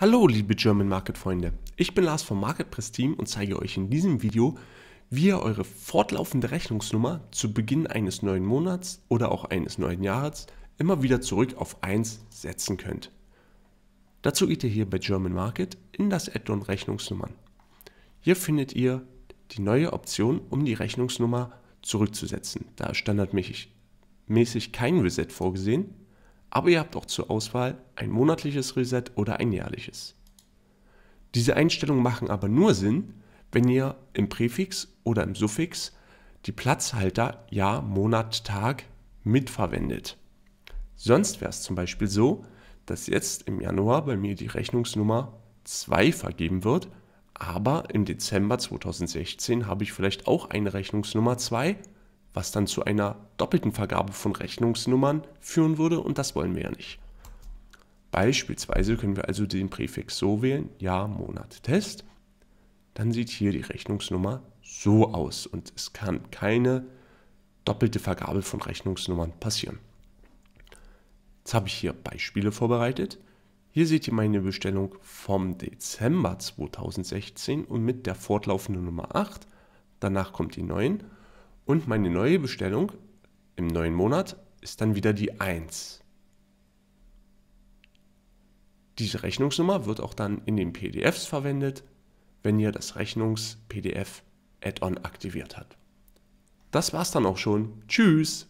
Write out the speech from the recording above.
Hallo liebe German Market Freunde, ich bin Lars vom Market Press Team und zeige euch in diesem Video, wie ihr eure fortlaufende Rechnungsnummer zu Beginn eines neuen Monats oder auch eines neuen Jahres immer wieder zurück auf 1 setzen könnt. Dazu geht ihr hier bei German Market in das Add-on Rechnungsnummern. Hier findet ihr die neue Option, um die Rechnungsnummer zurückzusetzen. Da ist standardmäßig kein Reset vorgesehen, aber ihr habt auch zur Auswahl ein monatliches Reset oder ein jährliches. Diese Einstellungen machen aber nur Sinn, wenn ihr im Präfix oder im Suffix die Platzhalter Jahr, Monat, Tag mitverwendet. Sonst wäre es zum Beispiel so, dass jetzt im Januar bei mir die Rechnungsnummer 2 vergeben wird, aber im Dezember 2016 habe ich vielleicht auch eine Rechnungsnummer 2 was dann zu einer doppelten Vergabe von Rechnungsnummern führen würde und das wollen wir ja nicht. Beispielsweise können wir also den Präfix so wählen, Jahr, Monat, Test. Dann sieht hier die Rechnungsnummer so aus und es kann keine doppelte Vergabe von Rechnungsnummern passieren. Jetzt habe ich hier Beispiele vorbereitet. Hier seht ihr meine Bestellung vom Dezember 2016 und mit der fortlaufenden Nummer 8. Danach kommt die 9, und meine neue Bestellung im neuen Monat ist dann wieder die 1. Diese Rechnungsnummer wird auch dann in den PDFs verwendet, wenn ihr das Rechnungs-PDF-Add-on aktiviert habt. Das war's dann auch schon. Tschüss!